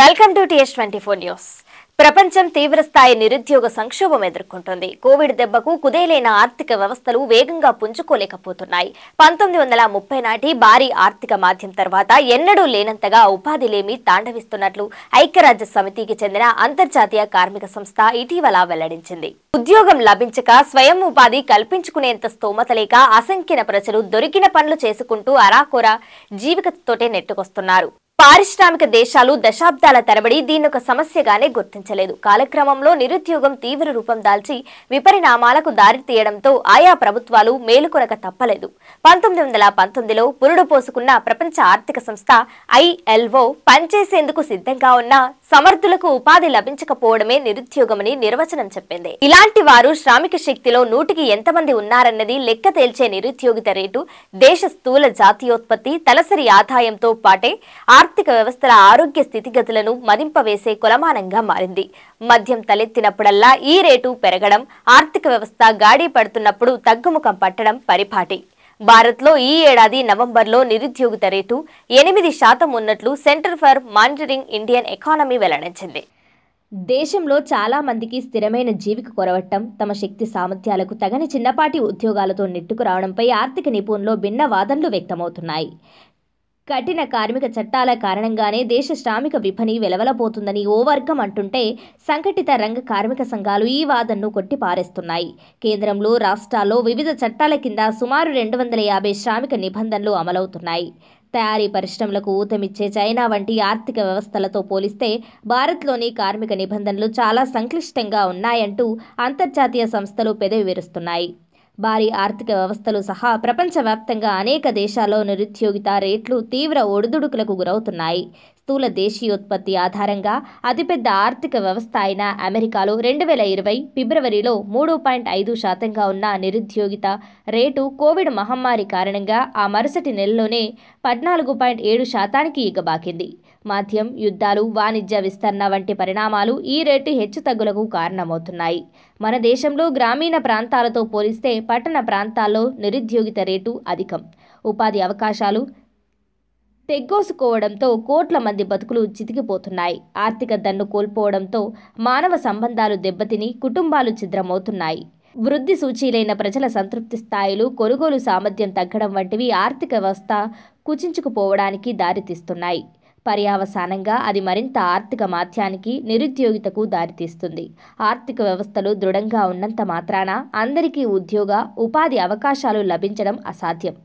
welcome to TS twenty four news ప్రపంచం తీవ్రస్థాయి నిరుద్యోగ సంక్షోభం ఎదుర్కొంటుంది కోవిడ్ దెబ్బకు కుదేలైన ఆర్థిక వ్యవస్థలు వేగంగా పుంజుకోలేకపోతున్నాయి పంతొమ్మిది వందల ముప్పై నాటి భారీ ఆర్థిక మాధ్యం తర్వాత ఎన్నడూ లేనంతగా ఉపాధి లేమి తాండవిస్తున్నట్లు ఐక్యరాజ్య సమితికి చెందిన అంతర్జాతీయ కార్మిక సంస్థ ఇటీవల వెల్లడించింది ఉద్యోగం లభించక స్వయం ఉపాధి కల్పించుకునేంత స్తోమత లేక అసంఖ్యన ప్రజలు దొరికిన పనులు చేసుకుంటూ అరాకొర జీవికతతోటే నెట్టుకొస్తున్నారు పారిశ్రామిక దేశాలు దశాబ్దాల తరబడి ఒక సమస్యగానే గుర్తించలేదు కాలక్రమంలో నిరుద్యోగం తీవ్ర రూపం దాల్చి విపరిణామాలకు దారితీయడంతో ఆయా ప్రభుత్వాలు మేలుకొనక తప్పలేదు పంతొమ్మిది వందల పంతొమ్మిదిలో పురుడు పోసుకున్న ప్రపంచ ఆర్థిక సంస్థ ఐఎల్ఓ పనిచేసేందుకు సిద్ధంగా ఉన్న సమర్థులకు ఉపాధి లభించకపోవడమే నిరుద్యోగమని నిర్వచనం చెప్పింది ఇలాంటి వారు శ్రామిక శక్తిలో నూటికి ఎంతమంది ఉన్నారన్నది లెక్క తేల్చే నిరుద్యోగిత రేటు దేశ స్థూల జాతీయోత్పత్తి తలసరి ఆదాయంతో పాటే ఆర్థిక వ్యవస్థల ఆరోగ్య స్థితిగతులను మదింపవేసే కొలమానంగా మారింది మద్యం తలెత్తినప్పుడల్లా ఈ రేటు పెరగడం ఆర్థిక వ్యవస్థ గాడి పడుతున్నప్పుడు తగ్గుముఖం పట్టడం పరిపాటి భారత్లో ఈ ఏడాది నవంబర్లో నిరుద్యోగిత రేటు ఎనిమిది శాతం ఉన్నట్లు Centre for Monitoring Indian Economy వెల్లడించింది దేశంలో చాలామందికి స్థిరమైన జీవిక కొరవటం తమ శక్తి సామర్థ్యాలకు తగని చిన్నపాటి ఉద్యోగాలతో నెట్టుకు రావడంపై ఆర్థిక నిపుణులు భిన్న వాదనలు వ్యక్తమవుతున్నాయి కఠిన కార్మిక చట్టాల కారణంగానే దేశ శ్రామిక విపణి వెలవలబోతుందని ఓ వర్గం అంటుంటే సంఘటిత రంగ కార్మిక సంఘాలు ఈ వాదనను కొట్టిపారేస్తున్నాయి కేంద్రంలో రాష్ట్రాల్లో వివిధ చట్టాల కింద సుమారు రెండు వందల యాభై శ్రామిక నిబంధనలు అమలవుతున్నాయి తయారీ పరిశ్రమలకు ఊతమిచ్చే చైనా వంటి ఆర్థిక వ్యవస్థలతో పోలిస్తే భారత్లోని కార్మిక నిబంధనలు చాలా సంక్లిష్టంగా ఉన్నాయంటూ అంతర్జాతీయ సంస్థలు పెదవి విరుస్తున్నాయి భారీ ఆర్థిక వ్యవస్థలు సహా ప్రపంచవ్యాప్తంగా అనేక దేశాల్లో నిరుద్యోగిత రేట్లు తీవ్ర ఒడిదుడుకులకు గురవుతున్నాయి స్థూల దేశీయోత్పత్తి ఆధారంగా అతిపెద్ద ఆర్థిక వ్యవస్థ అయిన అమెరికాలో రెండు వేల ఇరవై ఫిబ్రవరిలో మూడు పాయింట్ ఐదు శాతంగా ఉన్న నిరుద్యోగిత రేటు కోవిడ్ మహమ్మారి కారణంగా ఆ మరుసటి నెలలోనే పద్నాలుగు పాయింట్ ఏడు శాతానికి ఎగబాకింది మాధ్యం యుద్ధాలు వాణిజ్య విస్తరణ వంటి పరిణామాలు ఈ రేటు హెచ్చుతగ్గులకు కారణమవుతున్నాయి మన దేశంలో గ్రామీణ ప్రాంతాలతో పోలిస్తే పట్టణ ప్రాంతాల్లో నిరుద్యోగిత రేటు అధికం ఉపాధి అవకాశాలు తెగ్గోసుకోవడంతో కోట్ల మంది బతుకులు చితికిపోతున్నాయి ఆర్థిక దన్ను కోల్పోవడంతో మానవ సంబంధాలు దెబ్బతిని కుటుంబాలు ఛిద్రమవుతున్నాయి వృద్ధి సూచీలైన ప్రజల సంతృప్తి స్థాయిలు కొనుగోలు సామర్థ్యం తగ్గడం వంటివి ఆర్థిక వ్యవస్థ కుచించుకుపోవడానికి దారితీస్తున్నాయి పర్యావసానంగా అది మరింత ఆర్థిక మాధ్యానికి నిరుద్యోగితకు దారితీస్తుంది ఆర్థిక వ్యవస్థలు దృఢంగా ఉన్నంత మాత్రాన అందరికీ ఉద్యోగ ఉపాధి అవకాశాలు లభించడం అసాధ్యం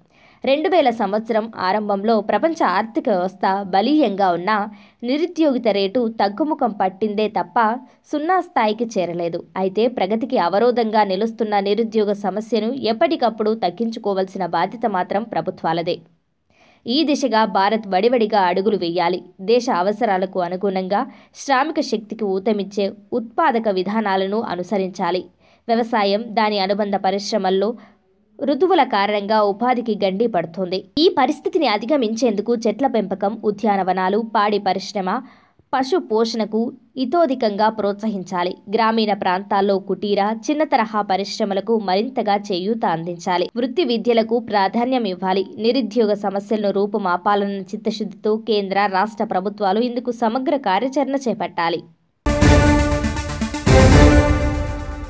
రెండు వేల సంవత్సరం ఆరంభంలో ప్రపంచ ఆర్థిక వ్యవస్థ బలీయంగా ఉన్న నిరుద్యోగిత రేటు తగ్గుముఖం పట్టిందే తప్ప సున్నా స్థాయికి చేరలేదు అయితే ప్రగతికి అవరోధంగా నిలుస్తున్న నిరుద్యోగ సమస్యను ఎప్పటికప్పుడు తగ్గించుకోవలసిన బాధ్యత మాత్రం ప్రభుత్వాలదే ఈ దిశగా భారత్ వడివడిగా అడుగులు వేయాలి దేశ అవసరాలకు అనుగుణంగా శ్రామిక శక్తికి ఊతమిచ్చే ఉత్పాదక విధానాలను అనుసరించాలి వ్యవసాయం దాని అనుబంధ పరిశ్రమల్లో ఋతువుల కారణంగా ఉపాధికి గండి పడుతుంది ఈ పరిస్థితిని అధిగమించేందుకు చెట్ల పెంపకం ఉద్యానవనాలు పాడి పరిశ్రమ పశు పోషణకు ఇతోధికంగా ప్రోత్సహించాలి గ్రామీణ ప్రాంతాల్లో కుటీర చిన్న తరహా పరిశ్రమలకు మరింతగా చేయూత అందించాలి వృత్తి విద్యలకు ప్రాధాన్యం ఇవ్వాలి నిరుద్యోగ సమస్యలను రూపుమాపాలన్న చిత్తశుద్ధితో కేంద్ర రాష్ట్ర ప్రభుత్వాలు ఇందుకు సమగ్ర కార్యాచరణ చేపట్టాలి